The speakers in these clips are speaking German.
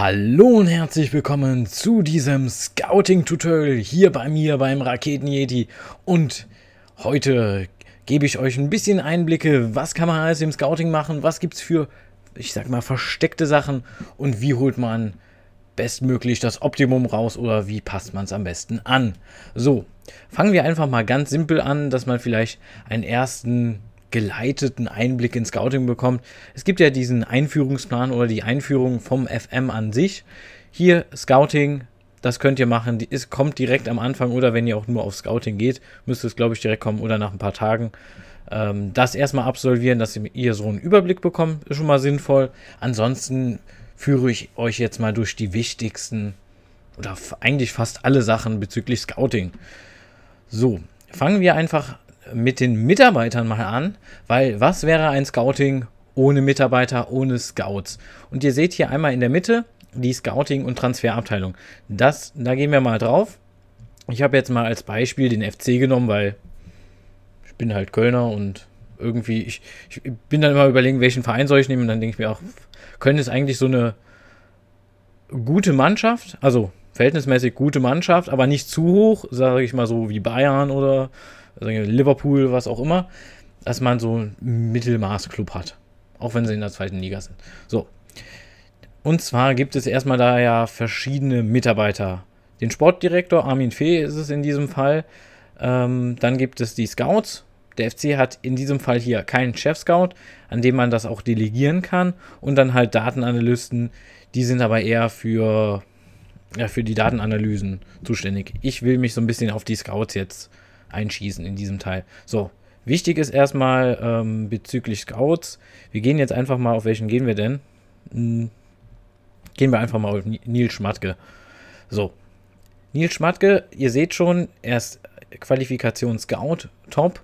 Hallo und herzlich willkommen zu diesem Scouting-Tutorial hier bei mir beim Raketen-Yeti und heute gebe ich euch ein bisschen Einblicke, was kann man alles im Scouting machen, was gibt es für, ich sag mal, versteckte Sachen und wie holt man bestmöglich das Optimum raus oder wie passt man es am besten an. So, fangen wir einfach mal ganz simpel an, dass man vielleicht einen ersten geleiteten Einblick in Scouting bekommt. Es gibt ja diesen Einführungsplan oder die Einführung vom FM an sich. Hier Scouting, das könnt ihr machen. Die ist, kommt direkt am Anfang oder wenn ihr auch nur auf Scouting geht, müsste es, glaube ich, direkt kommen oder nach ein paar Tagen. Ähm, das erstmal absolvieren, dass ihr so einen Überblick bekommt, ist schon mal sinnvoll. Ansonsten führe ich euch jetzt mal durch die wichtigsten oder eigentlich fast alle Sachen bezüglich Scouting. So, fangen wir einfach mit den Mitarbeitern mal an, weil was wäre ein Scouting ohne Mitarbeiter, ohne Scouts? Und ihr seht hier einmal in der Mitte die Scouting- und Transferabteilung. Das, da gehen wir mal drauf. Ich habe jetzt mal als Beispiel den FC genommen, weil ich bin halt Kölner und irgendwie, ich, ich bin dann immer überlegen, welchen Verein soll ich nehmen. Und dann denke ich mir auch, Köln ist eigentlich so eine gute Mannschaft. Also verhältnismäßig gute Mannschaft, aber nicht zu hoch, sage ich mal so wie Bayern oder Liverpool, was auch immer, dass man so einen Mittelmaß-Club hat, auch wenn sie in der zweiten Liga sind. So. Und zwar gibt es erstmal da ja verschiedene Mitarbeiter. Den Sportdirektor, Armin Fee ist es in diesem Fall. Ähm, dann gibt es die Scouts, der FC hat in diesem Fall hier keinen Chef-Scout, an dem man das auch delegieren kann. Und dann halt Datenanalysten, die sind aber eher für ja, für die Datenanalysen zuständig. Ich will mich so ein bisschen auf die Scouts jetzt einschießen in diesem Teil. So, wichtig ist erstmal ähm, bezüglich Scouts. Wir gehen jetzt einfach mal, auf welchen gehen wir denn? Hm, gehen wir einfach mal auf Nils Schmatke. So, Nils Schmatke, ihr seht schon, er ist Qualifikation Scout, top.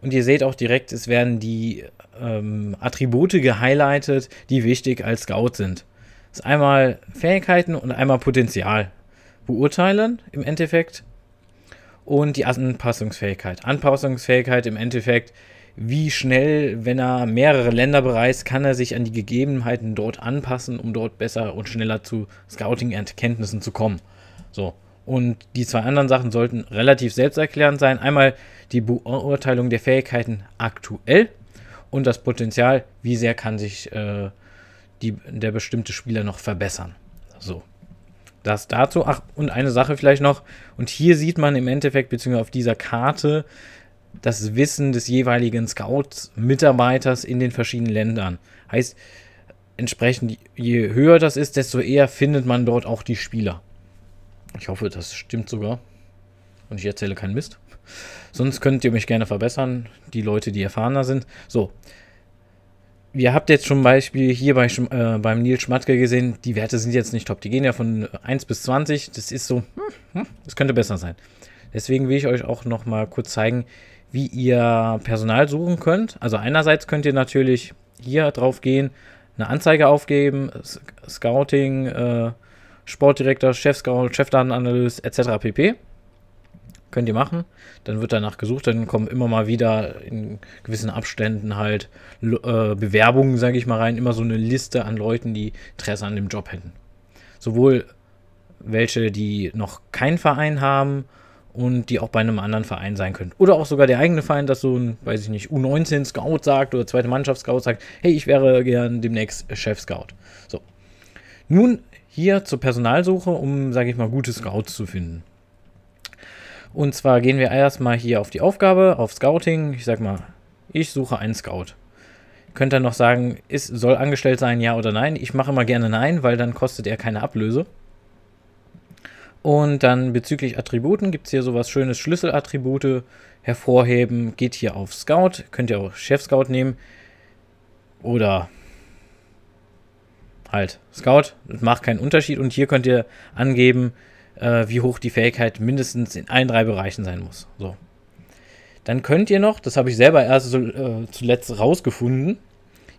Und ihr seht auch direkt, es werden die ähm, Attribute gehighlightet, die wichtig als Scout sind ist einmal Fähigkeiten und einmal Potenzial beurteilen im Endeffekt und die Anpassungsfähigkeit. Anpassungsfähigkeit im Endeffekt, wie schnell, wenn er mehrere Länder bereist, kann er sich an die Gegebenheiten dort anpassen, um dort besser und schneller zu Scouting-Erkenntnissen zu kommen. So. Und die zwei anderen Sachen sollten relativ selbsterklärend sein. Einmal die Beurteilung der Fähigkeiten aktuell und das Potenzial, wie sehr kann sich äh, die der bestimmte Spieler noch verbessern. So. Das dazu. Ach, und eine Sache vielleicht noch. Und hier sieht man im Endeffekt, beziehungsweise auf dieser Karte, das Wissen des jeweiligen Scouts-Mitarbeiters in den verschiedenen Ländern. Heißt, entsprechend, je höher das ist, desto eher findet man dort auch die Spieler. Ich hoffe, das stimmt sogar. Und ich erzähle keinen Mist. Sonst könnt ihr mich gerne verbessern, die Leute, die erfahrener sind. So, ihr habt jetzt zum Beispiel hier bei, äh, beim Nils Schmatke gesehen, die Werte sind jetzt nicht top. Die gehen ja von 1 äh, bis 20. Das ist so, hm, hm, das könnte besser sein. Deswegen will ich euch auch noch mal kurz zeigen, wie ihr Personal suchen könnt. Also einerseits könnt ihr natürlich hier drauf gehen, eine Anzeige aufgeben, Scouting, äh, Sportdirektor, Chef-Scout, Chefdatenanalyst etc. pp könnt ihr machen. Dann wird danach gesucht, dann kommen immer mal wieder in gewissen Abständen halt äh, Bewerbungen, sage ich mal rein, immer so eine Liste an Leuten, die Interesse an dem Job hätten. Sowohl welche, die noch keinen Verein haben und die auch bei einem anderen Verein sein können. Oder auch sogar der eigene Verein, dass so ein, weiß ich nicht, U19-Scout sagt oder zweite Mannschaft-Scout sagt, hey, ich wäre gern demnächst Chef-Scout. So. Nun hier zur Personalsuche, um, sage ich mal, gute Scouts zu finden. Und zwar gehen wir erstmal hier auf die Aufgabe, auf Scouting. Ich sag mal, ich suche einen Scout. Ihr könnt dann noch sagen, ist, soll angestellt sein, ja oder nein. Ich mache immer gerne nein, weil dann kostet er keine Ablöse. Und dann bezüglich Attributen gibt es hier sowas schönes Schlüsselattribute hervorheben. Geht hier auf Scout, könnt ihr auch Chef Scout nehmen oder halt Scout, macht keinen Unterschied. Und hier könnt ihr angeben, äh, wie hoch die Fähigkeit mindestens in allen drei Bereichen sein muss. So. Dann könnt ihr noch, das habe ich selber erst so, äh, zuletzt rausgefunden,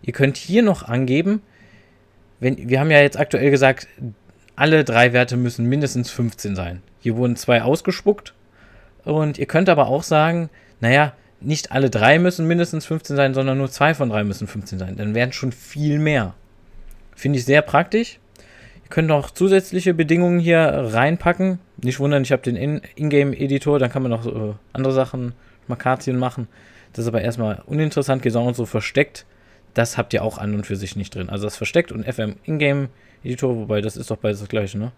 ihr könnt hier noch angeben, wenn, wir haben ja jetzt aktuell gesagt, alle drei Werte müssen mindestens 15 sein. Hier wurden zwei ausgespuckt. Und ihr könnt aber auch sagen, naja, nicht alle drei müssen mindestens 15 sein, sondern nur zwei von drei müssen 15 sein. Dann wären schon viel mehr. Finde ich sehr praktisch können noch zusätzliche Bedingungen hier reinpacken. Nicht wundern, ich habe den Ingame-Editor, dann kann man noch äh, andere Sachen, Makazien machen. Das ist aber erstmal uninteressant, geht genau so versteckt. Das habt ihr auch an und für sich nicht drin. Also das versteckt und FM Ingame-Editor, wobei das ist doch beides das gleiche, ne?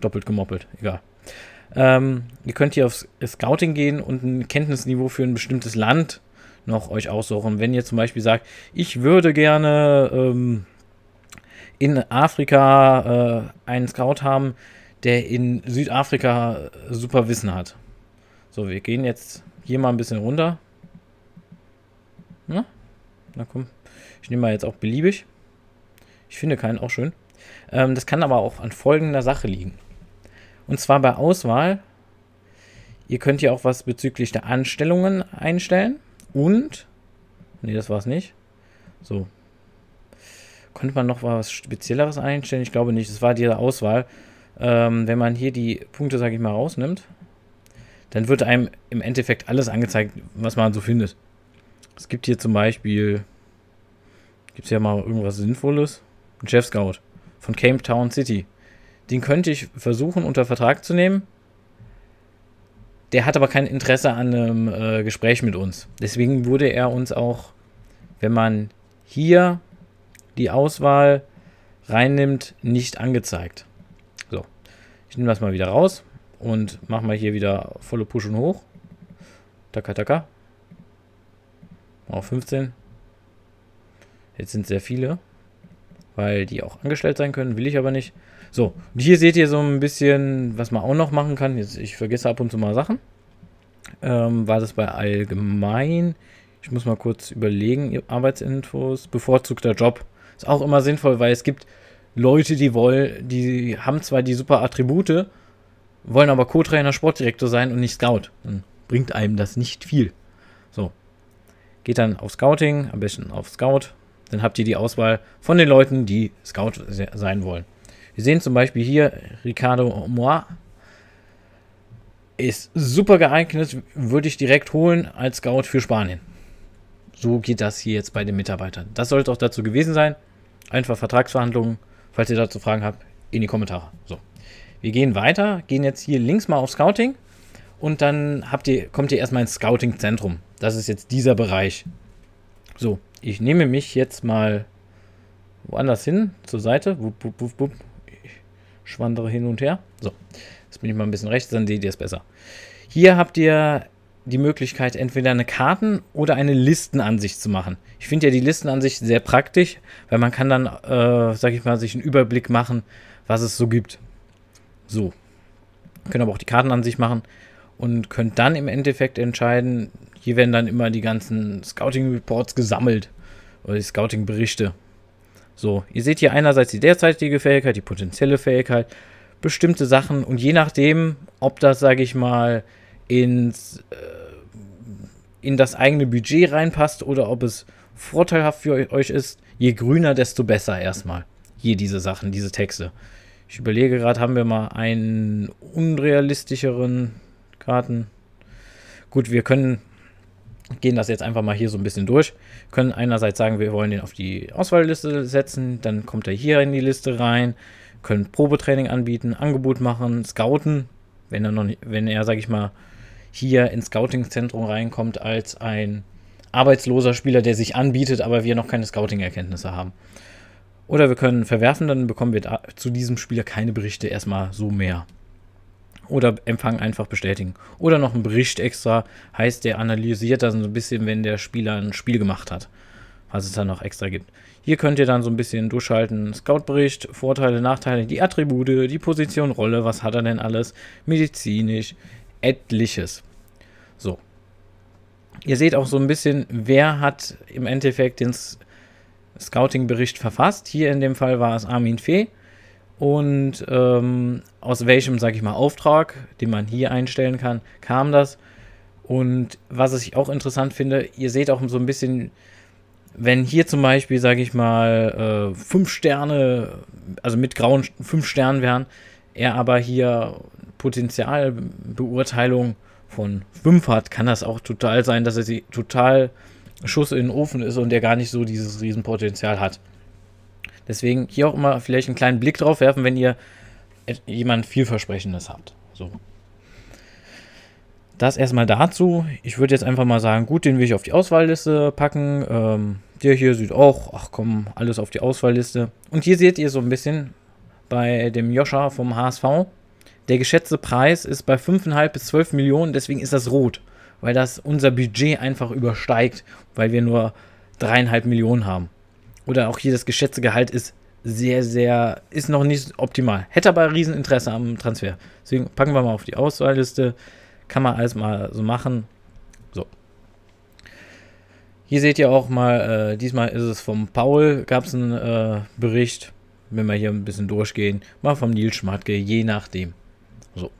Doppelt gemoppelt, egal. Ähm, ihr könnt hier aufs äh, Scouting gehen und ein Kenntnisniveau für ein bestimmtes Land noch euch aussuchen. Wenn ihr zum Beispiel sagt, ich würde gerne... Ähm, in Afrika äh, einen Scout haben, der in Südafrika äh, super Wissen hat. So, wir gehen jetzt hier mal ein bisschen runter. Na, na komm. Ich nehme mal jetzt auch beliebig. Ich finde keinen auch schön. Ähm, das kann aber auch an folgender Sache liegen. Und zwar bei Auswahl. Ihr könnt hier auch was bezüglich der Anstellungen einstellen. Und. Ne, das war es nicht. So, Konnte man noch was Spezielleres einstellen? Ich glaube nicht. Das war die Auswahl. Ähm, wenn man hier die Punkte, sage ich mal, rausnimmt, dann wird einem im Endeffekt alles angezeigt, was man so findet. Es gibt hier zum Beispiel, gibt es ja mal irgendwas Sinnvolles? Ein Chef Scout von Cape Town City. Den könnte ich versuchen, unter Vertrag zu nehmen. Der hat aber kein Interesse an einem äh, Gespräch mit uns. Deswegen wurde er uns auch, wenn man hier die Auswahl reinnimmt, nicht angezeigt. So, ich nehme das mal wieder raus und mache mal hier wieder volle Push und hoch. Taka, taka. Auf 15. Jetzt sind sehr viele, weil die auch angestellt sein können, will ich aber nicht. So, und hier seht ihr so ein bisschen, was man auch noch machen kann. Jetzt, ich vergesse ab und zu mal Sachen. Ähm, war das bei allgemein? Ich muss mal kurz überlegen, Arbeitsinfos, bevorzugter Job. Ist auch immer sinnvoll, weil es gibt Leute, die wollen, die haben zwar die super Attribute, wollen aber Co-Trainer, Sportdirektor sein und nicht Scout. Dann bringt einem das nicht viel. So. Geht dann auf Scouting, am besten auf Scout. Dann habt ihr die Auswahl von den Leuten, die Scout sein wollen. Wir sehen zum Beispiel hier Ricardo Moa. Ist super geeignet, würde ich direkt holen als Scout für Spanien. So geht das hier jetzt bei den Mitarbeitern. Das sollte auch dazu gewesen sein einfach Vertragsverhandlungen, falls ihr dazu Fragen habt, in die Kommentare. So. Wir gehen weiter, gehen jetzt hier links mal auf Scouting und dann habt ihr, kommt ihr erstmal ins Scouting-Zentrum. Das ist jetzt dieser Bereich. So, ich nehme mich jetzt mal woanders hin, zur Seite. Wupp, wupp, wupp, wupp. Ich schwandere hin und her. So, jetzt bin ich mal ein bisschen rechts, dann seht ihr es besser. Hier habt ihr die Möglichkeit, entweder eine Karten- oder eine Listenansicht zu machen. Ich finde ja die Listenansicht sehr praktisch, weil man kann dann, äh, sag ich mal, sich einen Überblick machen, was es so gibt. So. Können aber auch die Kartenansicht machen und könnt dann im Endeffekt entscheiden, hier werden dann immer die ganzen Scouting-Reports gesammelt oder die Scouting-Berichte. So, ihr seht hier einerseits die derzeitige Fähigkeit, die potenzielle Fähigkeit, bestimmte Sachen und je nachdem, ob das, sage ich mal, ins äh, in das eigene Budget reinpasst oder ob es vorteilhaft für euch ist. Je grüner, desto besser erstmal. Hier diese Sachen, diese Texte. Ich überlege gerade, haben wir mal einen unrealistischeren Karten? Gut, wir können gehen das jetzt einfach mal hier so ein bisschen durch. Können einerseits sagen, wir wollen den auf die Auswahlliste setzen, dann kommt er hier in die Liste rein, können Probetraining anbieten, Angebot machen, scouten, wenn er noch nicht, wenn er, sag ich mal, hier ins Scouting-Zentrum reinkommt als ein arbeitsloser Spieler, der sich anbietet, aber wir noch keine Scouting-Erkenntnisse haben. Oder wir können verwerfen, dann bekommen wir zu diesem Spieler keine Berichte erstmal so mehr. Oder empfangen einfach bestätigen. Oder noch einen Bericht extra, heißt der analysiert dann so ein bisschen, wenn der Spieler ein Spiel gemacht hat. Was es dann noch extra gibt. Hier könnt ihr dann so ein bisschen durchschalten. Scout-Bericht, Vorteile, Nachteile, die Attribute, die Position, Rolle, was hat er denn alles, medizinisch, etliches. So. Ihr seht auch so ein bisschen, wer hat im Endeffekt den Scouting-Bericht verfasst. Hier in dem Fall war es Armin Fee. Und ähm, aus welchem, sage ich mal, Auftrag, den man hier einstellen kann, kam das. Und was ich auch interessant finde, ihr seht auch so ein bisschen, wenn hier zum Beispiel, sage ich mal, äh, fünf Sterne, also mit grauen fünf Sternen wären, er aber hier Potenzialbeurteilung von 5 hat, kann das auch total sein, dass er sie total Schuss in den Ofen ist und der gar nicht so dieses Riesenpotenzial hat. Deswegen hier auch immer vielleicht einen kleinen Blick drauf werfen, wenn ihr jemand vielversprechendes habt. So. Das erstmal dazu. Ich würde jetzt einfach mal sagen, gut, den will ich auf die Auswahlliste packen. Ähm, der hier sieht auch, ach komm, alles auf die Auswahlliste. Und hier seht ihr so ein bisschen bei dem Joscha vom HSV, der geschätzte Preis ist bei 5,5 bis 12 Millionen, deswegen ist das rot, weil das unser Budget einfach übersteigt, weil wir nur 3,5 Millionen haben. Oder auch hier das geschätzte Gehalt ist sehr, sehr, ist noch nicht optimal. Hätte aber Rieseninteresse am Transfer. Deswegen packen wir mal auf die Auswahlliste. Kann man alles mal so machen. So. Hier seht ihr auch mal, äh, diesmal ist es vom Paul, gab es einen äh, Bericht, wenn wir hier ein bisschen durchgehen, mal vom Nils Schmatke, je nachdem. So.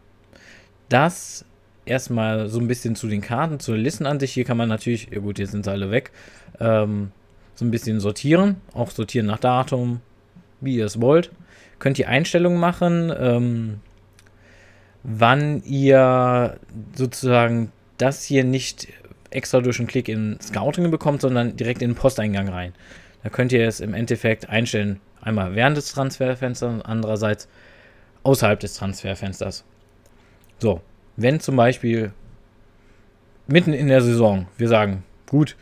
Das erstmal so ein bisschen zu den Karten, zu den Listen an sich. Hier kann man natürlich, ja gut, jetzt sind sie alle weg, ähm, so ein bisschen sortieren. Auch sortieren nach Datum, wie ihr es wollt. Könnt ihr Einstellungen machen, ähm, wann ihr sozusagen das hier nicht extra durch einen Klick in Scouting bekommt, sondern direkt in den Posteingang rein. Da könnt ihr es im Endeffekt einstellen. Einmal während des Transferfensters, andererseits außerhalb des Transferfensters. So, wenn zum Beispiel mitten in der Saison wir sagen, gut,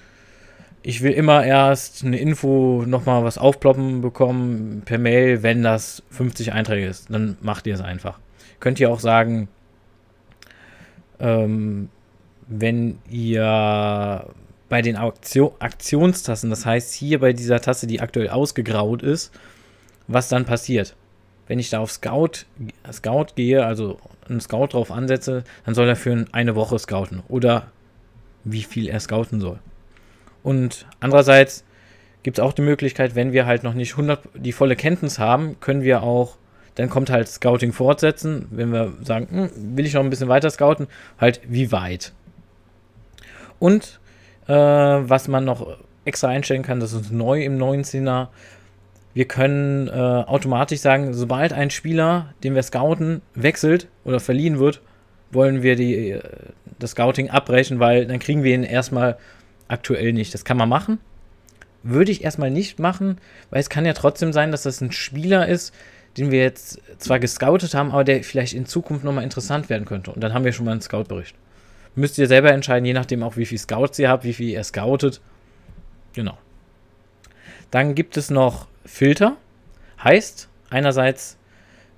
ich will immer erst eine Info, nochmal was aufploppen bekommen per Mail, wenn das 50 Einträge ist. Dann macht ihr es einfach. Könnt ihr auch sagen, ähm, wenn ihr bei den Aktion Aktionstassen, das heißt hier bei dieser Tasse, die aktuell ausgegraut ist, was dann passiert wenn ich da auf Scout, Scout gehe, also einen Scout drauf ansetze, dann soll er für eine Woche scouten oder wie viel er scouten soll. Und andererseits gibt es auch die Möglichkeit, wenn wir halt noch nicht 100 die volle Kenntnis haben, können wir auch, dann kommt halt Scouting fortsetzen, wenn wir sagen, hm, will ich noch ein bisschen weiter scouten, halt wie weit. Und äh, was man noch extra einstellen kann, das ist neu im 19er, wir können äh, automatisch sagen, sobald ein Spieler, den wir scouten, wechselt oder verliehen wird, wollen wir die, äh, das Scouting abbrechen, weil dann kriegen wir ihn erstmal aktuell nicht. Das kann man machen. Würde ich erstmal nicht machen, weil es kann ja trotzdem sein, dass das ein Spieler ist, den wir jetzt zwar gescoutet haben, aber der vielleicht in Zukunft nochmal interessant werden könnte. Und dann haben wir schon mal einen Scout-Bericht. Müsst ihr selber entscheiden, je nachdem auch, wie viel Scouts ihr habt, wie viel ihr scoutet. Genau. Dann gibt es noch Filter. Heißt einerseits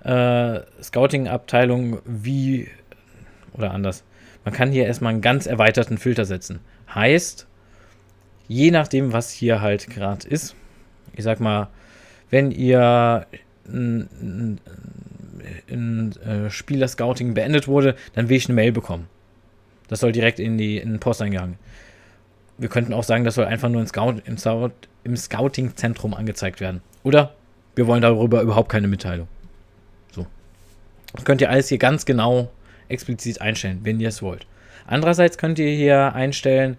äh, Scouting-Abteilung wie oder anders. Man kann hier erstmal einen ganz erweiterten Filter setzen. Heißt, je nachdem, was hier halt gerade ist, ich sag mal, wenn ihr ein, äh, Spieler-Scouting beendet wurde, dann will ich eine Mail bekommen. Das soll direkt in, den in den Posteingang wir könnten auch sagen, das soll einfach nur im, Scout, im, Scout, im Scouting-Zentrum angezeigt werden. Oder wir wollen darüber überhaupt keine Mitteilung. So. Das könnt ihr alles hier ganz genau explizit einstellen, wenn ihr es wollt. Andererseits könnt ihr hier einstellen,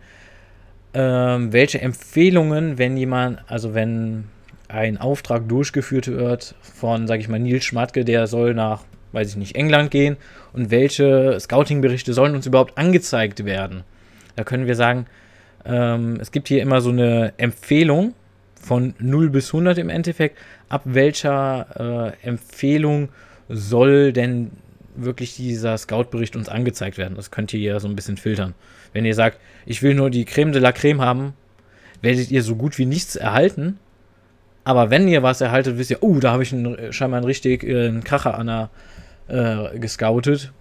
ähm, welche Empfehlungen, wenn jemand, also wenn ein Auftrag durchgeführt wird von, sage ich mal, Nils Schmatke, der soll nach, weiß ich nicht, England gehen und welche Scouting-Berichte sollen uns überhaupt angezeigt werden. Da können wir sagen, ähm, es gibt hier immer so eine Empfehlung von 0 bis 100 im Endeffekt, ab welcher äh, Empfehlung soll denn wirklich dieser Scout-Bericht uns angezeigt werden. Das könnt ihr ja so ein bisschen filtern. Wenn ihr sagt, ich will nur die Creme de la Creme haben, werdet ihr so gut wie nichts erhalten. Aber wenn ihr was erhaltet, wisst ihr, oh, da habe ich einen, scheinbar einen richtig äh, einen Kracher an der, äh, gescoutet.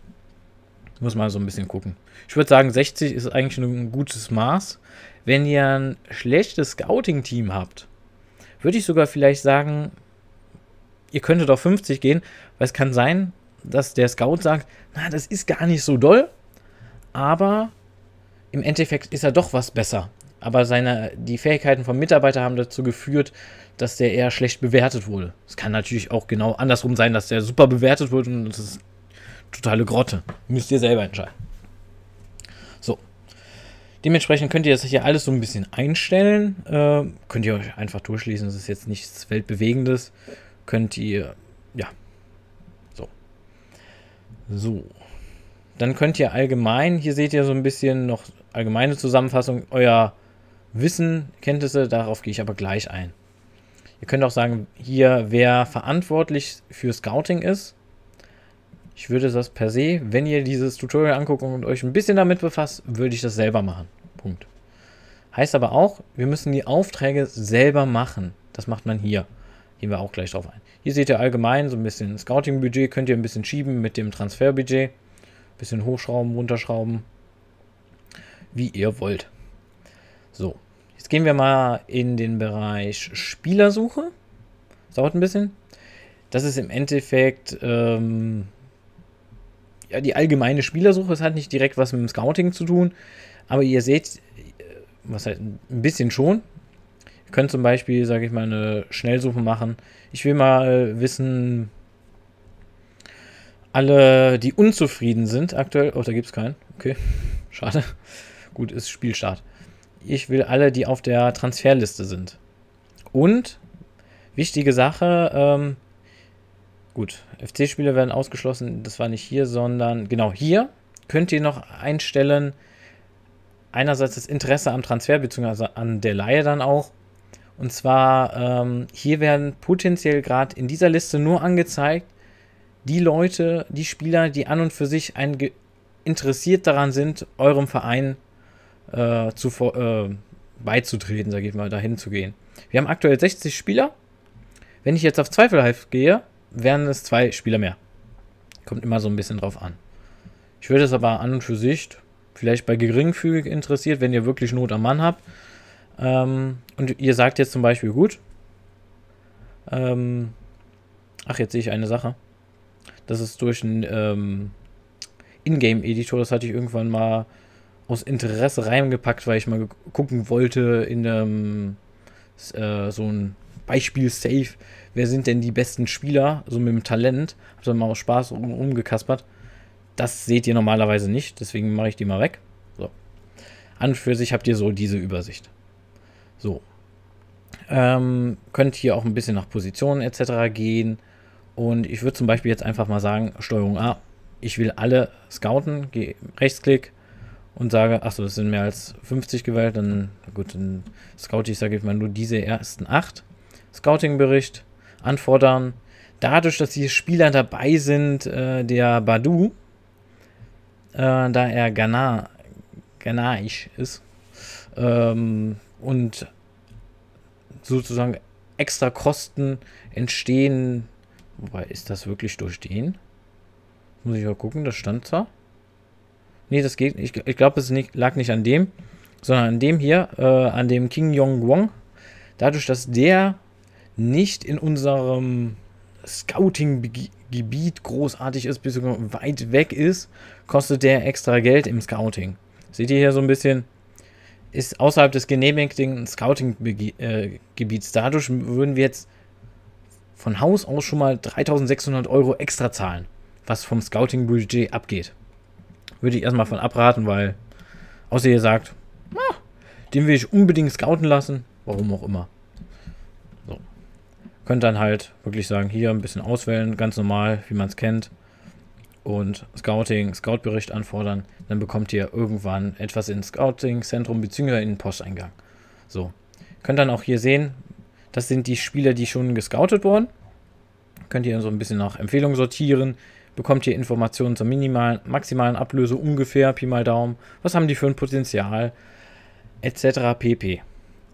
Muss man so ein bisschen gucken. Ich würde sagen, 60 ist eigentlich ein gutes Maß. Wenn ihr ein schlechtes Scouting-Team habt, würde ich sogar vielleicht sagen, ihr könntet auf 50 gehen, weil es kann sein, dass der Scout sagt, na, das ist gar nicht so doll, aber im Endeffekt ist er doch was besser. Aber seine, die Fähigkeiten vom Mitarbeiter haben dazu geführt, dass der eher schlecht bewertet wurde. Es kann natürlich auch genau andersrum sein, dass der super bewertet wurde und das ist totale Grotte. Müsst ihr selber entscheiden. So. Dementsprechend könnt ihr das hier alles so ein bisschen einstellen. Ähm, könnt ihr euch einfach durchschließen. Das ist jetzt nichts Weltbewegendes. Könnt ihr, ja. So. So. Dann könnt ihr allgemein, hier seht ihr so ein bisschen noch allgemeine Zusammenfassung, euer Wissen, Kenntnisse, darauf gehe ich aber gleich ein. Ihr könnt auch sagen, hier, wer verantwortlich für Scouting ist. Ich würde das per se, wenn ihr dieses Tutorial anguckt und euch ein bisschen damit befasst, würde ich das selber machen. Punkt. Heißt aber auch, wir müssen die Aufträge selber machen. Das macht man hier. Gehen wir auch gleich drauf ein. Hier seht ihr allgemein so ein bisschen Scouting-Budget, könnt ihr ein bisschen schieben mit dem Transferbudget. Bisschen hochschrauben, runterschrauben. Wie ihr wollt. So, jetzt gehen wir mal in den Bereich Spielersuche. Das dauert ein bisschen. Das ist im Endeffekt ähm, ja, die allgemeine Spielersuche. Es hat nicht direkt was mit dem Scouting zu tun. Aber ihr seht, äh, was halt ein bisschen schon. Ihr könnt zum Beispiel, sage ich mal, eine Schnellsuche machen. Ich will mal äh, wissen, alle, die unzufrieden sind aktuell. Oh, da gibt es keinen. Okay, schade. Gut, ist Spielstart. Ich will alle, die auf der Transferliste sind. Und, wichtige Sache, ähm, Gut, FC-Spieler werden ausgeschlossen. Das war nicht hier, sondern genau hier könnt ihr noch einstellen. Einerseits das Interesse am Transfer bzw. an der Laie dann auch. Und zwar ähm, hier werden potenziell gerade in dieser Liste nur angezeigt die Leute, die Spieler, die an und für sich ein interessiert daran sind, eurem Verein äh, zu, äh, beizutreten, sage ich mal, dahin zu gehen. Wir haben aktuell 60 Spieler. Wenn ich jetzt auf Zweifelhalf gehe, wären es zwei Spieler mehr. Kommt immer so ein bisschen drauf an. Ich würde es aber an und für sich vielleicht bei geringfügig interessiert, wenn ihr wirklich Not am Mann habt. Ähm, und ihr sagt jetzt zum Beispiel, gut, ähm, ach, jetzt sehe ich eine Sache. Das ist durch einen ähm, Ingame-Editor, das hatte ich irgendwann mal aus Interesse reingepackt, weil ich mal gucken wollte in ähm, äh, so ein Beispiel Safe, wer sind denn die besten Spieler, so mit dem Talent, hab dann mal aus Spaß um, umgekaspert. Das seht ihr normalerweise nicht, deswegen mache ich die mal weg. So. An und für sich habt ihr so diese Übersicht. So. Ähm, könnt hier auch ein bisschen nach Positionen etc. gehen. Und ich würde zum Beispiel jetzt einfach mal sagen, Steuerung A, ich will alle scouten, gehe Rechtsklick und sage, achso, das sind mehr als 50 gewählt, dann gut, dann scout ich, sage ich mal nur diese ersten 8. Scouting-Bericht anfordern. Dadurch, dass die Spieler dabei sind, äh, der Badu, äh, da er Ghana, Ghanaisch ist ähm, und sozusagen extra Kosten entstehen. Wobei, ist das wirklich durch den? Muss ich mal gucken, das stand zwar. Nee, das geht. Ich, ich glaube, es nicht, lag nicht an dem, sondern an dem hier, äh, an dem King Yong Wong. Dadurch, dass der nicht in unserem Scouting-Gebiet großartig ist, bis weit weg ist, kostet der extra Geld im Scouting. Seht ihr hier so ein bisschen? Ist außerhalb des genehmigten Scouting-Gebiets. Äh, Dadurch würden wir jetzt von Haus aus schon mal 3600 Euro extra zahlen, was vom Scouting-Budget abgeht. Würde ich erstmal von abraten, weil, außer ihr sagt, ah, den will ich unbedingt scouten lassen, warum auch immer könnt dann halt wirklich sagen, hier ein bisschen auswählen, ganz normal, wie man es kennt. Und Scouting, Scout-Bericht anfordern. Dann bekommt ihr irgendwann etwas ins Scouting-Zentrum bzw. in den Posteingang. So. Könnt dann auch hier sehen, das sind die Spieler, die schon gescoutet wurden. Könnt ihr so ein bisschen nach Empfehlungen sortieren. Bekommt ihr Informationen zur minimalen, maximalen Ablöse ungefähr, Pi mal Daumen. Was haben die für ein Potenzial? Etc. pp.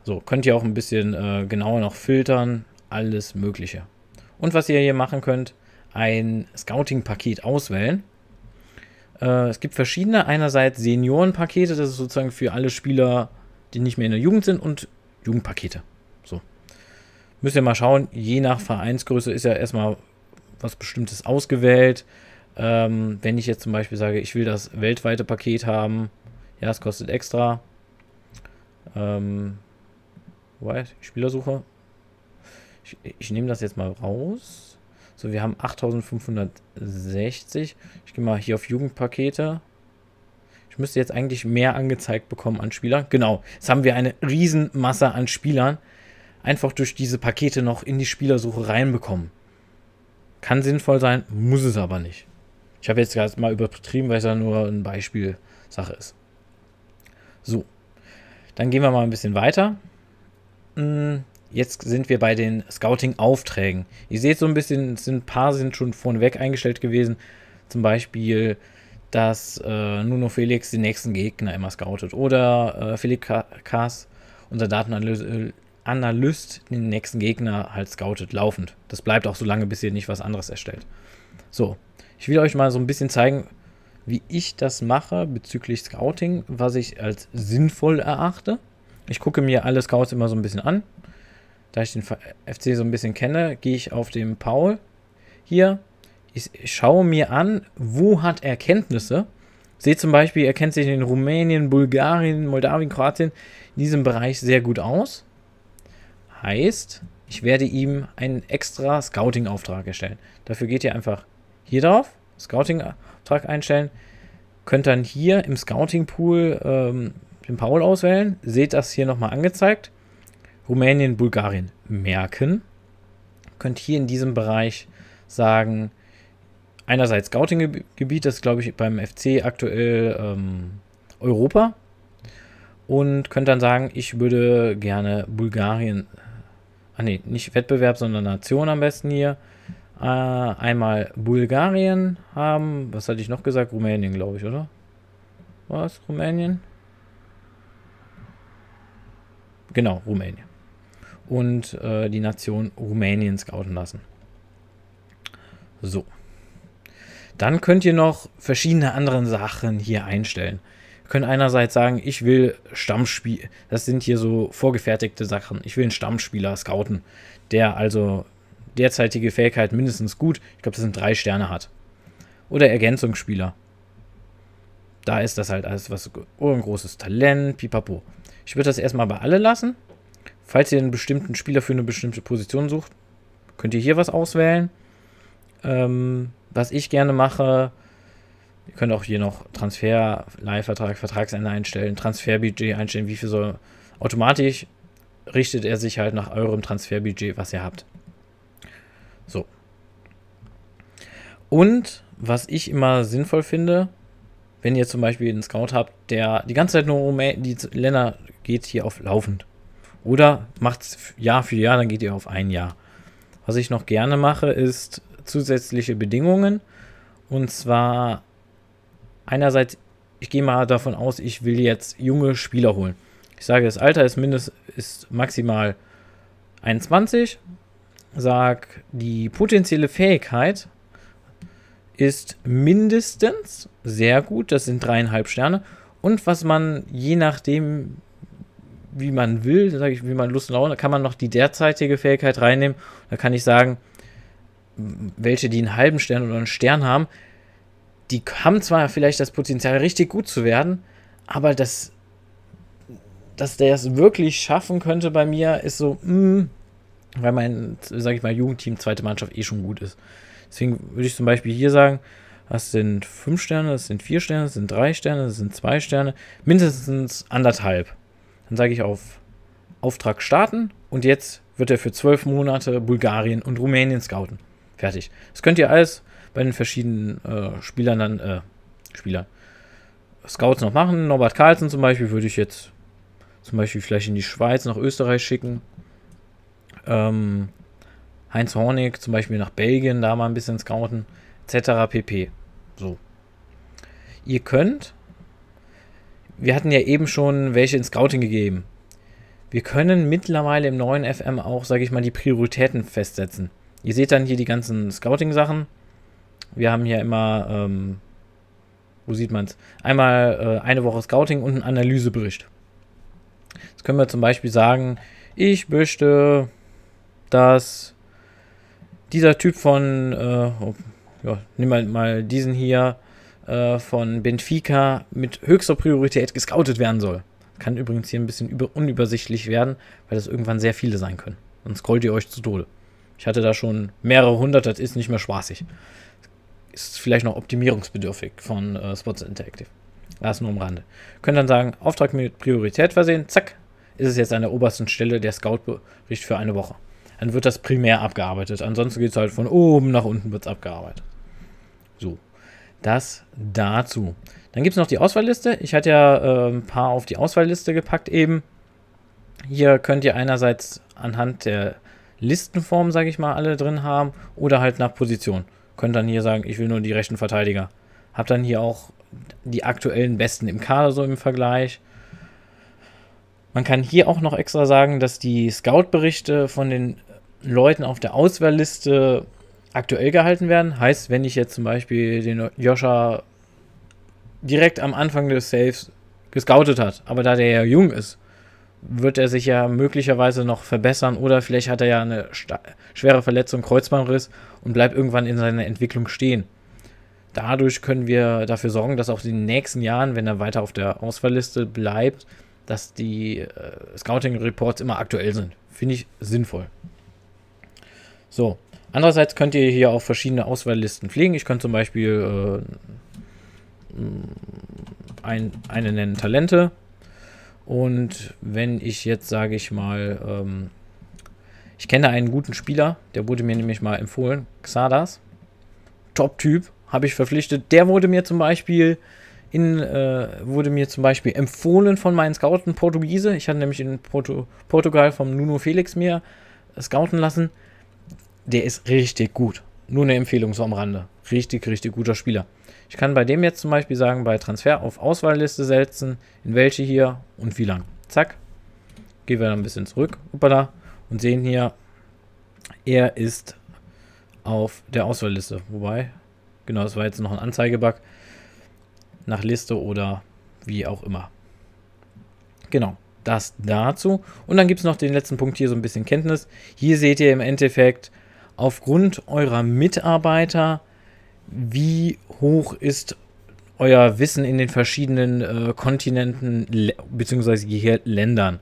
So, könnt ihr auch ein bisschen äh, genauer noch filtern, alles Mögliche. Und was ihr hier machen könnt, ein Scouting-Paket auswählen. Äh, es gibt verschiedene, einerseits Senioren-Pakete, das ist sozusagen für alle Spieler, die nicht mehr in der Jugend sind, und Jugendpakete. So. Müsst ihr mal schauen, je nach Vereinsgröße ist ja erstmal was Bestimmtes ausgewählt. Ähm, wenn ich jetzt zum Beispiel sage, ich will das weltweite Paket haben, ja, es kostet extra. Ähm, Spielersuche, ich, ich nehme das jetzt mal raus. So, wir haben 8560. Ich gehe mal hier auf Jugendpakete. Ich müsste jetzt eigentlich mehr angezeigt bekommen an Spielern. Genau, jetzt haben wir eine Riesenmasse an Spielern einfach durch diese Pakete noch in die Spielersuche reinbekommen. Kann sinnvoll sein, muss es aber nicht. Ich habe jetzt gerade mal übertrieben, weil es ja nur ein Beispielsache ist. So, dann gehen wir mal ein bisschen weiter. Hm Jetzt sind wir bei den Scouting-Aufträgen. Ihr seht so ein bisschen, sind, ein paar sind schon vorneweg eingestellt gewesen. Zum Beispiel, dass äh, Nuno Felix den nächsten Gegner immer scoutet. Oder äh, Felix Kass, unser Datenanalyst, den nächsten Gegner halt scoutet, laufend. Das bleibt auch so lange, bis ihr nicht was anderes erstellt. So, ich will euch mal so ein bisschen zeigen, wie ich das mache bezüglich Scouting, was ich als sinnvoll erachte. Ich gucke mir alle Scouts immer so ein bisschen an da ich den FC so ein bisschen kenne, gehe ich auf den Paul hier. Ich, schaue mir an, wo hat er Kenntnisse. Sehe zum Beispiel, er kennt sich in Rumänien, Bulgarien, Moldawien, Kroatien in diesem Bereich sehr gut aus. Heißt, ich werde ihm einen extra Scouting-Auftrag erstellen. Dafür geht ihr einfach hier drauf, Scouting-Auftrag einstellen, könnt dann hier im Scouting-Pool ähm, den Paul auswählen, seht das hier nochmal angezeigt Rumänien, Bulgarien merken. Könnt hier in diesem Bereich sagen, einerseits Scouting-Gebiet, das ist, glaube ich beim FC aktuell ähm, Europa. Und könnt dann sagen, ich würde gerne Bulgarien, ah nee, nicht Wettbewerb, sondern Nation am besten hier. Äh, einmal Bulgarien haben, was hatte ich noch gesagt? Rumänien, glaube ich, oder? Was? Rumänien? Genau, Rumänien und äh, die Nation Rumänien scouten lassen. So. Dann könnt ihr noch verschiedene andere Sachen hier einstellen. Ihr könnt einerseits sagen, ich will Stammspiel, das sind hier so vorgefertigte Sachen. Ich will einen Stammspieler scouten, der also derzeitige Fähigkeit mindestens gut, ich glaube, das sind drei Sterne hat. Oder Ergänzungsspieler. Da ist das halt alles was. Oh, ein großes Talent, pipapo. Ich würde das erstmal bei alle lassen. Falls ihr einen bestimmten Spieler für eine bestimmte Position sucht, könnt ihr hier was auswählen. Ähm, was ich gerne mache, ihr könnt auch hier noch Transfer, Leihvertrag, Vertragsende einstellen, Transferbudget einstellen, wie viel soll. Automatisch richtet er sich halt nach eurem Transferbudget, was ihr habt. So. Und was ich immer sinnvoll finde, wenn ihr zum Beispiel einen Scout habt, der die ganze Zeit nur um die Länder geht hier auf laufend. Oder macht es Jahr für Jahr, dann geht ihr auf ein Jahr. Was ich noch gerne mache, ist zusätzliche Bedingungen. Und zwar einerseits, ich gehe mal davon aus, ich will jetzt junge Spieler holen. Ich sage, das Alter ist, mindest, ist maximal 21. Sag, die potenzielle Fähigkeit ist mindestens sehr gut, das sind dreieinhalb Sterne. Und was man je nachdem, wie man will, sage ich, wie man Lust und Laune, kann man noch die derzeitige Fähigkeit reinnehmen. Da kann ich sagen, welche, die einen halben Stern oder einen Stern haben, die haben zwar vielleicht das Potenzial, richtig gut zu werden, aber das, dass der es wirklich schaffen könnte bei mir, ist so, mh, mm, weil mein, sage ich mal, Jugendteam, zweite Mannschaft eh schon gut ist. Deswegen würde ich zum Beispiel hier sagen, das sind fünf Sterne, das sind vier Sterne, das sind drei Sterne, das sind zwei Sterne, mindestens anderthalb. Dann sage ich auf Auftrag starten und jetzt wird er für zwölf Monate Bulgarien und Rumänien scouten. Fertig. Das könnt ihr alles bei den verschiedenen äh, Spielern dann, äh, Spieler, äh, Scouts noch machen. Norbert Carlsen zum Beispiel würde ich jetzt zum Beispiel vielleicht in die Schweiz, nach Österreich schicken. Ähm, Heinz Hornig zum Beispiel nach Belgien, da mal ein bisschen scouten, etc. pp. So. Ihr könnt wir hatten ja eben schon welche ins Scouting gegeben. Wir können mittlerweile im neuen FM auch, sage ich mal, die Prioritäten festsetzen. Ihr seht dann hier die ganzen Scouting-Sachen. Wir haben hier immer, ähm, wo sieht man es? Einmal äh, eine Woche Scouting und einen Analysebericht. Jetzt können wir zum Beispiel sagen, ich möchte, dass dieser Typ von, äh, oh, ja, nimm mal, halt mal diesen hier, äh, von Benfica mit höchster Priorität gescoutet werden soll. Kann übrigens hier ein bisschen über unübersichtlich werden, weil das irgendwann sehr viele sein können. Dann scrollt ihr euch zu Tode. Ich hatte da schon mehrere hundert, das ist nicht mehr spaßig. Ist vielleicht noch optimierungsbedürftig von äh, Spots Interactive. Das nur am Rande. Könnt dann sagen, Auftrag mit Priorität versehen, zack, ist es jetzt an der obersten Stelle der Scout-Bericht für eine Woche. Dann wird das primär abgearbeitet. Ansonsten geht es halt von oben nach unten wird es abgearbeitet. Das dazu. Dann gibt es noch die Auswahlliste. Ich hatte ja äh, ein paar auf die Auswahlliste gepackt eben. Hier könnt ihr einerseits anhand der Listenform, sage ich mal, alle drin haben oder halt nach Position. Könnt dann hier sagen, ich will nur die rechten Verteidiger. Habt dann hier auch die aktuellen Besten im Kader so im Vergleich. Man kann hier auch noch extra sagen, dass die Scout-Berichte von den Leuten auf der Auswahlliste aktuell gehalten werden. Heißt, wenn ich jetzt zum Beispiel den Joscha direkt am Anfang des Saves gescoutet hat, aber da der ja jung ist, wird er sich ja möglicherweise noch verbessern oder vielleicht hat er ja eine schwere Verletzung, Kreuzbandriss und bleibt irgendwann in seiner Entwicklung stehen. Dadurch können wir dafür sorgen, dass auch in den nächsten Jahren, wenn er weiter auf der Ausfallliste bleibt, dass die äh, Scouting-Reports immer aktuell sind. Finde ich sinnvoll. So, Andererseits könnt ihr hier auch verschiedene Auswahllisten pflegen. Ich könnte zum Beispiel äh, mm, ein, eine nennen Talente. Und wenn ich jetzt, sage ich mal, ähm, ich kenne einen guten Spieler, der wurde mir nämlich mal empfohlen, Xadas. Top-Typ, habe ich verpflichtet. Der wurde mir zum Beispiel in, äh, wurde mir zum Beispiel empfohlen von meinen Scouten Portugiese. Ich hatte nämlich in Porto, Portugal vom Nuno Felix mir scouten lassen der ist richtig gut. Nur eine Empfehlung so am Rande. Richtig, richtig guter Spieler. Ich kann bei dem jetzt zum Beispiel sagen, bei Transfer auf Auswahlliste setzen, in welche hier und wie lang. Zack. Gehen wir dann ein bisschen zurück. Hoppala. Und sehen hier, er ist auf der Auswahlliste. Wobei, genau, das war jetzt noch ein Anzeigebug. Nach Liste oder wie auch immer. Genau, das dazu. Und dann gibt es noch den letzten Punkt hier, so ein bisschen Kenntnis. Hier seht ihr im Endeffekt, aufgrund eurer Mitarbeiter, wie hoch ist euer Wissen in den verschiedenen äh, Kontinenten bzw. Ländern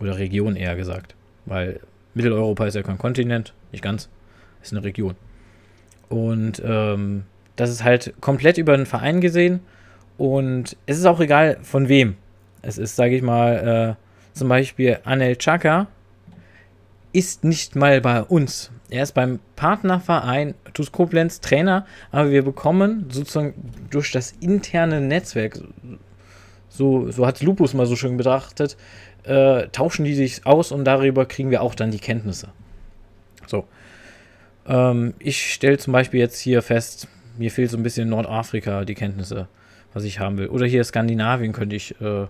oder Regionen eher gesagt, weil Mitteleuropa ist ja kein Kontinent, nicht ganz, ist eine Region. Und ähm, das ist halt komplett über den Verein gesehen und es ist auch egal von wem. Es ist, sage ich mal, äh, zum Beispiel Anel Chaka ist nicht mal bei uns er ist beim Partnerverein TuS Koblenz Trainer, aber wir bekommen sozusagen durch das interne Netzwerk, so, so hat Lupus mal so schön betrachtet, äh, tauschen die sich aus und darüber kriegen wir auch dann die Kenntnisse. So. Ähm, ich stelle zum Beispiel jetzt hier fest, mir fehlt so ein bisschen Nordafrika die Kenntnisse, was ich haben will. Oder hier Skandinavien könnte ich äh,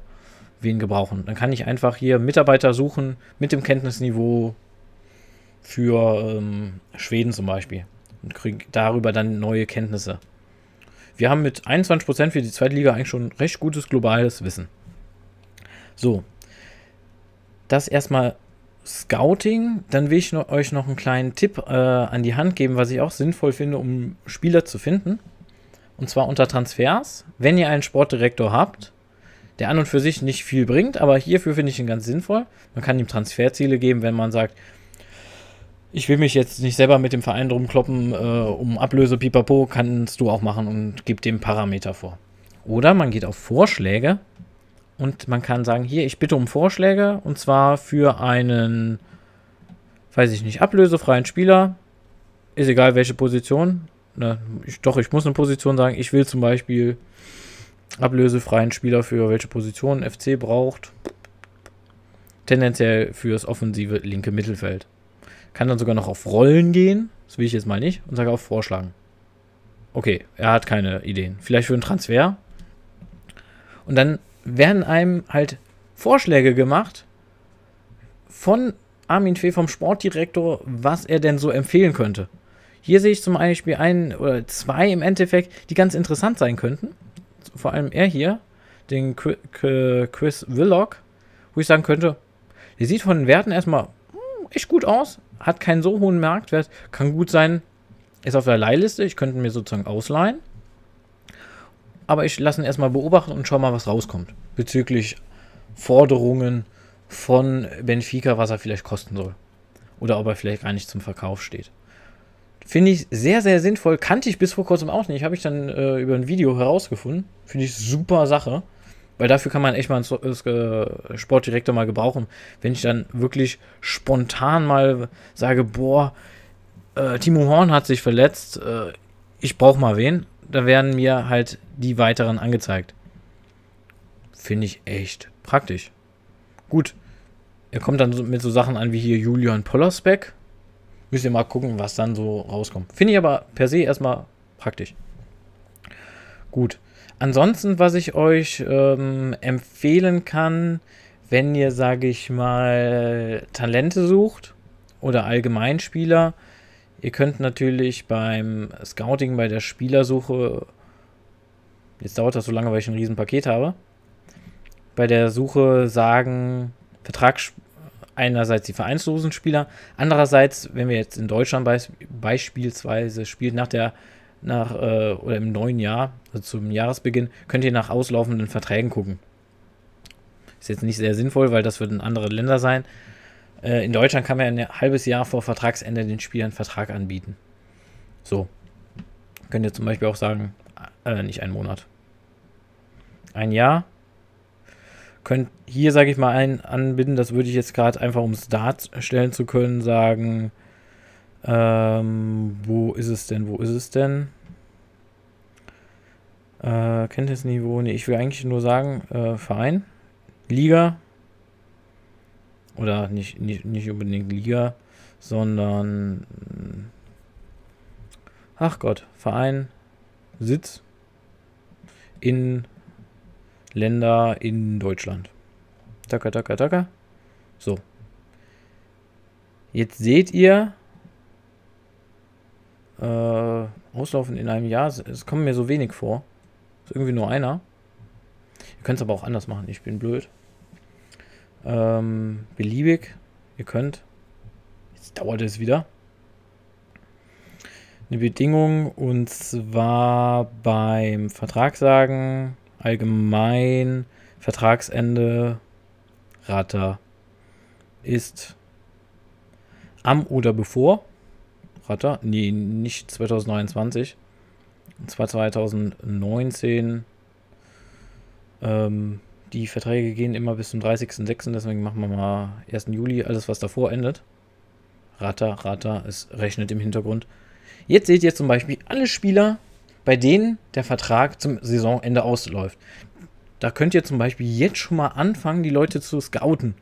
wen gebrauchen. Dann kann ich einfach hier Mitarbeiter suchen mit dem Kenntnisniveau für ähm, Schweden zum Beispiel und kriege darüber dann neue Kenntnisse. Wir haben mit 21% für die zweite Liga eigentlich schon recht gutes globales Wissen. So, das erstmal Scouting. Dann will ich noch, euch noch einen kleinen Tipp äh, an die Hand geben, was ich auch sinnvoll finde, um Spieler zu finden. Und zwar unter Transfers. Wenn ihr einen Sportdirektor habt, der an und für sich nicht viel bringt, aber hierfür finde ich ihn ganz sinnvoll. Man kann ihm Transferziele geben, wenn man sagt, ich will mich jetzt nicht selber mit dem Verein drum kloppen, äh, um Ablöse, pipapo, kannst du auch machen und gib dem Parameter vor. Oder man geht auf Vorschläge und man kann sagen, hier, ich bitte um Vorschläge und zwar für einen, weiß ich nicht, ablösefreien Spieler, ist egal welche Position, na, ne, ich, doch, ich muss eine Position sagen, ich will zum Beispiel ablösefreien Spieler für welche Position FC braucht, tendenziell fürs offensive linke Mittelfeld. Kann dann sogar noch auf Rollen gehen. Das will ich jetzt mal nicht. Und sage auf Vorschlagen. Okay, er hat keine Ideen. Vielleicht für einen Transfer. Und dann werden einem halt Vorschläge gemacht von Armin Fee vom Sportdirektor, was er denn so empfehlen könnte. Hier sehe ich zum Beispiel einen oder zwei im Endeffekt, die ganz interessant sein könnten. Vor allem er hier, den Chris Willock, wo ich sagen könnte, der sieht von den Werten erstmal hm, echt gut aus, hat keinen so hohen Marktwert. Kann gut sein, ist auf der Leihliste. Ich könnte mir sozusagen ausleihen. Aber ich lasse ihn erstmal beobachten und schau mal, was rauskommt. Bezüglich Forderungen von Benfica, was er vielleicht kosten soll. Oder ob er vielleicht gar nicht zum Verkauf steht. Finde ich sehr, sehr sinnvoll. Kannte ich bis vor kurzem auch nicht. Habe ich dann äh, über ein Video herausgefunden. Finde ich super Sache. Weil dafür kann man echt mal einen äh, Sportdirektor mal gebrauchen. Wenn ich dann wirklich spontan mal sage, boah, äh, Timo Horn hat sich verletzt, äh, ich brauche mal wen, da werden mir halt die weiteren angezeigt. Finde ich echt praktisch. Gut, er kommt dann mit so Sachen an wie hier Julian Pollersbeck. Müsst ihr mal gucken, was dann so rauskommt. Finde ich aber per se erstmal praktisch. Gut. Ansonsten, was ich euch ähm, empfehlen kann, wenn ihr, sage ich mal, Talente sucht oder Allgemeinspieler, ihr könnt natürlich beim Scouting, bei der Spielersuche, jetzt dauert das so lange, weil ich ein Riesenpaket habe, bei der Suche sagen, Vertrags einerseits die vereinslosen Spieler, andererseits, wenn wir jetzt in Deutschland beisp beispielsweise spielt nach der nach, äh, oder im neuen Jahr, also zum Jahresbeginn, könnt ihr nach auslaufenden Verträgen gucken. Ist jetzt nicht sehr sinnvoll, weil das wird in anderen Ländern sein. Äh, in Deutschland kann man ja ein halbes Jahr vor Vertragsende den Spielern Vertrag anbieten. So. Könnt ihr zum Beispiel auch sagen, äh, nicht einen Monat. Ein Jahr. Könnt hier, sage ich mal, ein anbinden, das würde ich jetzt gerade einfach, um es darstellen zu können, sagen, ähm, wo ist es denn? Wo ist es denn? Äh, Kenntnisniveau, nee, ich will eigentlich nur sagen, äh, Verein, Liga, oder nicht, nicht, nicht unbedingt Liga, sondern, hm, ach Gott, Verein, Sitz in Länder in Deutschland. Taka, taka, taka. So. Jetzt seht ihr, äh, auslaufen in einem Jahr. Es kommen mir so wenig vor. Ist irgendwie nur einer. Ihr könnt es aber auch anders machen. Ich bin blöd. Ähm, beliebig. Ihr könnt. Jetzt dauert es wieder. Eine Bedingung und zwar beim Vertrag sagen, allgemein, Vertragsende, Rater ist am oder bevor Ratter? Nee, nicht 2029. Und zwar 2019. Ähm, die Verträge gehen immer bis zum 30.06. Deswegen machen wir mal 1. Juli alles, was davor endet. Ratter, Ratter, es rechnet im Hintergrund. Jetzt seht ihr zum Beispiel alle Spieler, bei denen der Vertrag zum Saisonende ausläuft. Da könnt ihr zum Beispiel jetzt schon mal anfangen, die Leute zu scouten.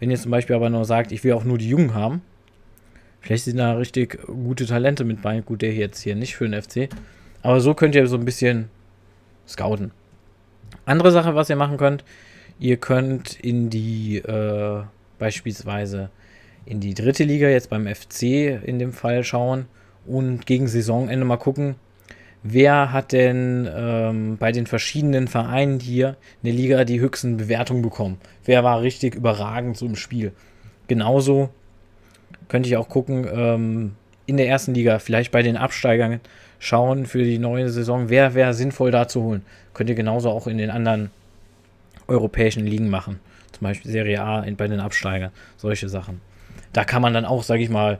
Wenn ihr zum Beispiel aber nur sagt, ich will auch nur die Jungen haben, Vielleicht sind da richtig gute Talente mit bei. Gut, der jetzt hier nicht für den FC. Aber so könnt ihr so ein bisschen scouten. Andere Sache, was ihr machen könnt, ihr könnt in die äh, beispielsweise in die dritte Liga, jetzt beim FC in dem Fall schauen und gegen Saisonende mal gucken, wer hat denn ähm, bei den verschiedenen Vereinen hier in der Liga die höchsten Bewertungen bekommen? Wer war richtig überragend so im Spiel? Genauso könnte ich auch gucken, ähm, in der ersten Liga, vielleicht bei den Absteigern schauen für die neue Saison, wer wäre sinnvoll da zu holen. Könnt ihr genauso auch in den anderen europäischen Ligen machen. Zum Beispiel Serie A bei den Absteigern, solche Sachen. Da kann man dann auch, sage ich mal,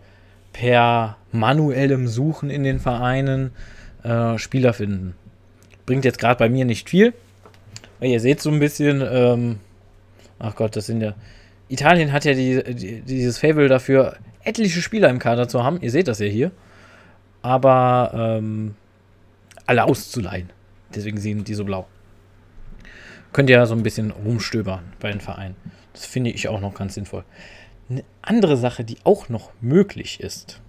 per manuellem Suchen in den Vereinen äh, Spieler finden. Bringt jetzt gerade bei mir nicht viel. Ihr seht so ein bisschen, ähm, ach Gott, das sind ja. Italien hat ja die, die, dieses Fable dafür, etliche Spieler im Kader zu haben. Ihr seht das ja hier. Aber ähm, alle auszuleihen. Deswegen sehen die so blau. Könnt ihr ja so ein bisschen rumstöbern bei den Vereinen. Das finde ich auch noch ganz sinnvoll. Eine andere Sache, die auch noch möglich ist,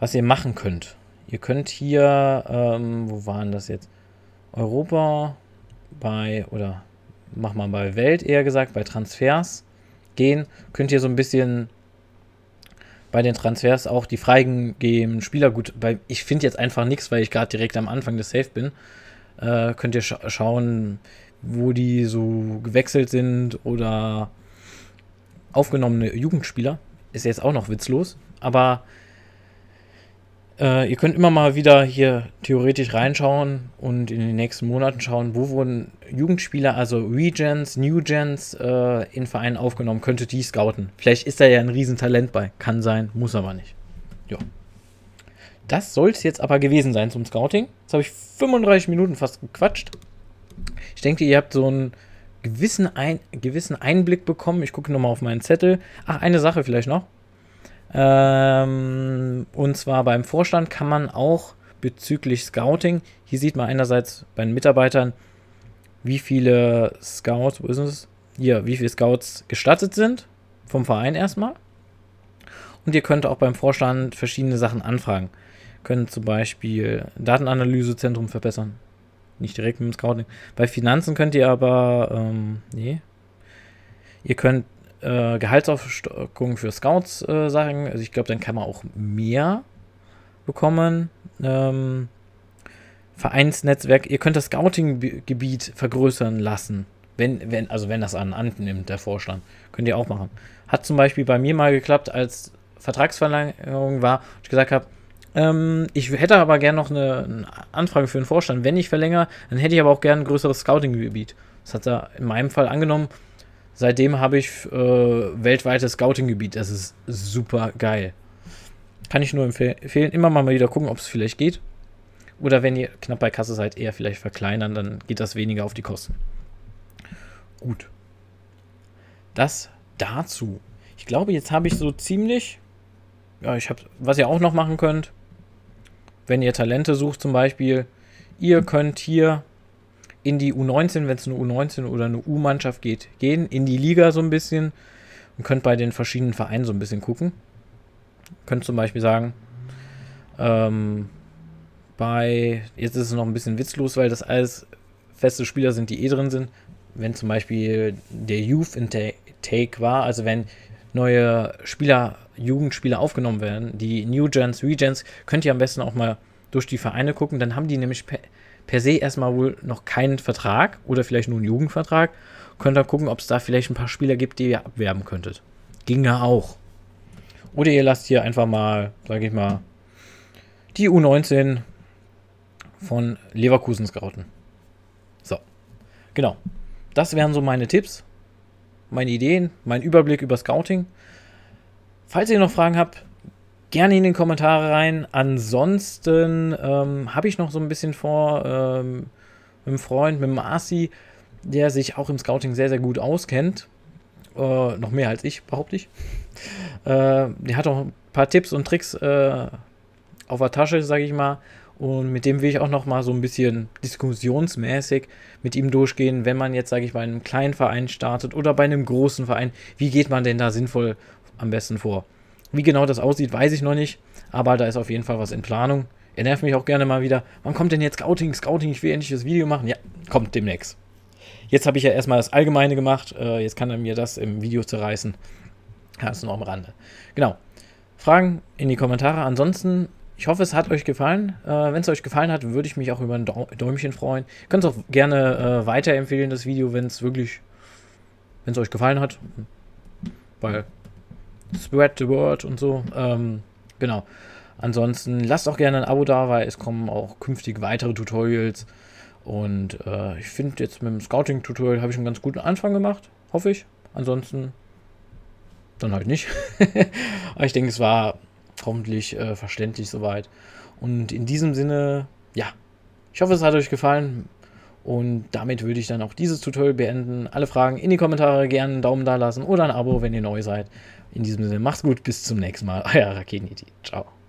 was ihr machen könnt. Ihr könnt hier, ähm, wo waren das jetzt? Europa bei, oder mach mal bei Welt eher gesagt, bei Transfers gehen, könnt ihr so ein bisschen bei den Transfers auch die freigegeben Spieler. Gut, bei, ich finde jetzt einfach nichts, weil ich gerade direkt am Anfang des Safe bin. Äh, könnt ihr scha schauen, wo die so gewechselt sind oder aufgenommene Jugendspieler. Ist jetzt auch noch witzlos. Aber äh, ihr könnt immer mal wieder hier theoretisch reinschauen und in den nächsten Monaten schauen, wo wurden Jugendspieler, also Regens, Newgens, äh, in Vereinen aufgenommen. Könnte die scouten. Vielleicht ist da ja ein Riesentalent bei. Kann sein, muss aber nicht. Ja. Das soll es jetzt aber gewesen sein zum Scouting. Jetzt habe ich 35 Minuten fast gequatscht. Ich denke, ihr habt so einen gewissen, Ein gewissen Einblick bekommen. Ich gucke nochmal auf meinen Zettel. Ach, eine Sache vielleicht noch. Ähm, und zwar beim Vorstand kann man auch bezüglich Scouting, hier sieht man einerseits bei den Mitarbeitern, wie viele Scouts, wo ist es? Hier, wie viele Scouts gestattet sind, vom Verein erstmal. Und ihr könnt auch beim Vorstand verschiedene Sachen anfragen. Können zum Beispiel Datenanalysezentrum verbessern. Nicht direkt mit dem Scouting. Bei Finanzen könnt ihr aber, ähm, nee. Ihr könnt äh, Gehaltsaufstockung für Scouts äh, sagen. Also ich glaube, dann kann man auch mehr bekommen. Ähm, Vereinsnetzwerk, ihr könnt das Scouting-Gebiet vergrößern lassen. Wenn, wenn, also wenn das an annimmt, der Vorstand. Könnt ihr auch machen. Hat zum Beispiel bei mir mal geklappt, als Vertragsverlängerung war, ich gesagt habe, ähm, ich hätte aber gerne noch eine, eine, Anfrage für den Vorstand. Wenn ich verlängere, dann hätte ich aber auch gerne ein größeres Scouting-Gebiet. Das hat er in meinem Fall angenommen. Seitdem habe ich äh, weltweites Scouting-Gebiet. Das ist super geil. Kann ich nur empfehlen. Immer mal wieder gucken, ob es vielleicht geht. Oder wenn ihr knapp bei Kasse seid, eher vielleicht verkleinern, dann geht das weniger auf die Kosten. Gut. Das dazu. Ich glaube, jetzt habe ich so ziemlich. Ja, ich habe, was ihr auch noch machen könnt, wenn ihr Talente sucht zum Beispiel, ihr könnt hier in die U19, wenn es eine U19 oder eine U-Mannschaft geht, gehen, in die Liga so ein bisschen und könnt bei den verschiedenen Vereinen so ein bisschen gucken. Könnt zum Beispiel sagen, ähm, bei, jetzt ist es noch ein bisschen witzlos, weil das alles feste Spieler sind, die eh drin sind. Wenn zum Beispiel der Youth Intake war, also wenn neue Spieler, Jugendspieler aufgenommen werden, die New Gens, Regens, könnt ihr am besten auch mal durch die Vereine gucken, dann haben die nämlich per, per se erstmal wohl noch keinen Vertrag oder vielleicht nur einen Jugendvertrag. Könnt ihr gucken, ob es da vielleicht ein paar Spieler gibt, die ihr abwerben könntet. Ging ja auch. Oder ihr lasst hier einfach mal, sage ich mal, die U19 von Leverkusen scouten. So, genau. Das wären so meine Tipps, meine Ideen, mein Überblick über Scouting. Falls ihr noch Fragen habt, gerne in den Kommentare rein. Ansonsten ähm, habe ich noch so ein bisschen vor ähm, mit einem Freund, mit dem Asi, der sich auch im Scouting sehr, sehr gut auskennt. Äh, noch mehr als ich, behaupte ich. Äh, der hat auch ein paar Tipps und Tricks äh, auf der Tasche, sage ich mal. Und mit dem will ich auch noch mal so ein bisschen diskussionsmäßig mit ihm durchgehen, wenn man jetzt, sage ich, bei einem kleinen Verein startet oder bei einem großen Verein. Wie geht man denn da sinnvoll am besten vor? Wie genau das aussieht, weiß ich noch nicht. Aber da ist auf jeden Fall was in Planung. Ihr nervt mich auch gerne mal wieder. Wann kommt denn jetzt Scouting? Scouting, ich will endlich das Video machen. Ja, kommt demnächst. Jetzt habe ich ja erstmal das Allgemeine gemacht. Äh, jetzt kann er mir das im Video zerreißen. Das ist noch am Rande. Genau. Fragen in die Kommentare. Ansonsten, ich hoffe, es hat euch gefallen. Äh, wenn es euch gefallen hat, würde ich mich auch über ein Däumchen freuen. Könnt es auch gerne äh, weiterempfehlen, das Video, wenn es wirklich, wenn es euch gefallen hat. Weil Spread the Word und so. Ähm, genau. Ansonsten lasst auch gerne ein Abo da, weil es kommen auch künftig weitere Tutorials. Und äh, ich finde jetzt mit dem Scouting-Tutorial habe ich einen ganz guten Anfang gemacht, hoffe ich. Ansonsten dann halt nicht. Aber ich denke, es war hoffentlich äh, verständlich soweit. Und in diesem Sinne, ja, ich hoffe, es hat euch gefallen. Und damit würde ich dann auch dieses Tutorial beenden. Alle Fragen in die Kommentare gerne einen Daumen da lassen oder ein Abo, wenn ihr neu seid. In diesem Sinne, macht's gut, bis zum nächsten Mal. Euer Raketeniti. E Ciao.